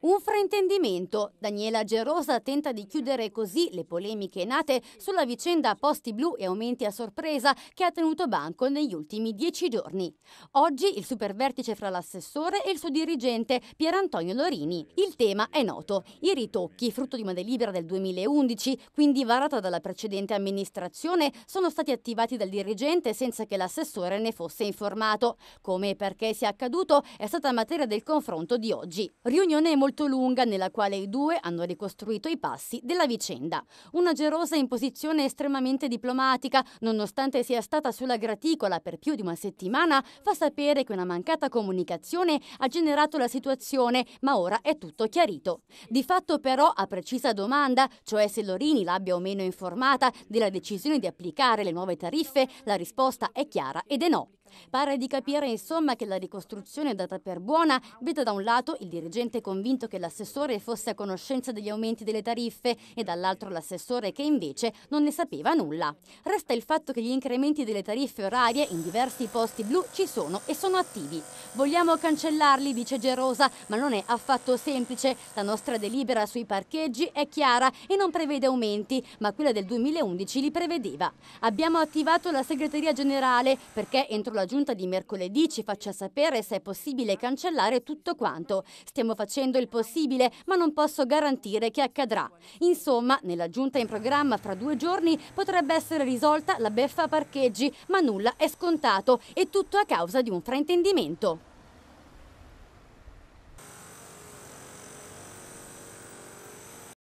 Un fraintendimento. Daniela Gerosa tenta di chiudere così le polemiche nate sulla vicenda posti blu e aumenti a sorpresa che ha tenuto banco negli ultimi dieci giorni. Oggi il supervertice fra l'assessore e il suo dirigente Pierantonio Lorini. Il tema è noto. I ritocchi, frutto di una delibera del 2011, quindi varata dalla precedente amministrazione, sono stati attivati dal dirigente senza che l'assessore ne fosse informato. Come e perché sia accaduto è stata materia del confronto di oggi. Parigi. Riunione molto lunga nella quale i due hanno ricostruito i passi della vicenda. Una gerosa imposizione estremamente diplomatica, nonostante sia stata sulla graticola per più di una settimana, fa sapere che una mancata comunicazione ha generato la situazione, ma ora è tutto chiarito. Di fatto però, a precisa domanda, cioè se Lorini l'abbia o meno informata della decisione di applicare le nuove tariffe, la risposta è chiara ed è no. Pare di capire insomma che la ricostruzione è data per buona vede da un lato il dirigente convinto che l'assessore fosse a conoscenza degli aumenti delle tariffe e dall'altro l'assessore che invece non ne sapeva nulla. Resta il fatto che gli incrementi delle tariffe orarie in diversi posti blu ci sono e sono attivi. Vogliamo cancellarli, dice Gerosa, ma non è affatto semplice. La nostra delibera sui parcheggi è chiara e non prevede aumenti, ma quella del 2011 li prevedeva. Abbiamo attivato la segreteria generale perché entro la la giunta di mercoledì ci faccia sapere se è possibile cancellare tutto quanto. Stiamo facendo il possibile, ma non posso garantire che accadrà. Insomma, nella giunta in programma fra due giorni potrebbe essere risolta la beffa parcheggi, ma nulla è scontato e tutto a causa di un fraintendimento.